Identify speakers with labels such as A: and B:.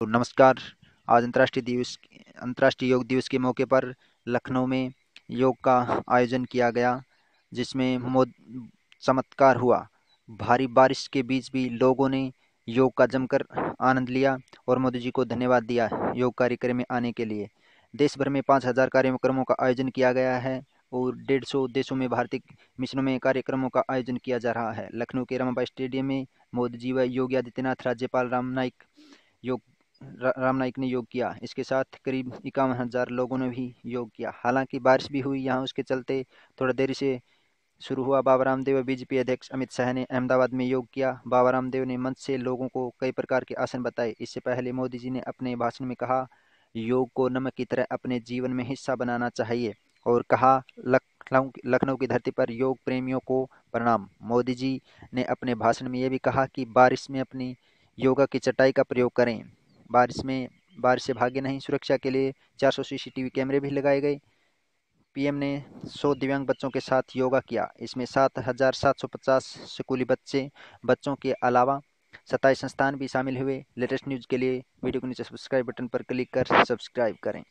A: तो नमस्कार आज अंतर्राष्ट्रीय दिवस अंतर्राष्ट्रीय योग दिवस के मौके पर लखनऊ में योग का आयोजन किया गया जिसमें मोद चमत्कार हुआ भारी बारिश के बीच भी लोगों ने योग का जमकर आनंद लिया और मोदी जी को धन्यवाद दिया योग कार्यक्रम में आने के लिए देश भर में पाँच हज़ार कार्यक्रमों का आयोजन किया गया है और डेढ़ सौ देशों में भारतीय मिशनों में कार्यक्रमों का आयोजन किया जा रहा है लखनऊ के रमाबाई स्टेडियम में मोदी जी व योगी आदित्यनाथ राज्यपाल राम नाइक योग राम नाइक ने योग किया इसके साथ करीब इक्यावन हज़ार लोगों ने भी योग किया हालांकि बारिश भी हुई यहाँ उसके चलते थोड़ा देरी से शुरू हुआ बाबा रामदेव बीजेपी अध्यक्ष अमित शाह ने अहमदाबाद में योग किया बाबा रामदेव ने मंच से लोगों को कई प्रकार के आसन बताए इससे पहले मोदी जी ने अपने भाषण में कहा योग को नमक की तरह अपने जीवन में हिस्सा बनाना चाहिए और कहा लखनऊ लखनऊ की धरती पर योग प्रेमियों को प्रणाम मोदी जी ने अपने भाषण में यह भी कहा कि बारिश में अपनी योगा की चटाई का प्रयोग करें बारिश में बारिश से भागे नहीं सुरक्षा के लिए 400 सीसीटीवी कैमरे भी लगाए गए पीएम ने 100 दिव्यांग बच्चों के साथ योगा किया इसमें 7,750 स्कूली बच्चे बच्चों के अलावा सत्ताईस संस्थान भी शामिल हुए लेटेस्ट न्यूज़ के लिए वीडियो को नीचे सब्सक्राइब बटन पर क्लिक कर सब्सक्राइब करें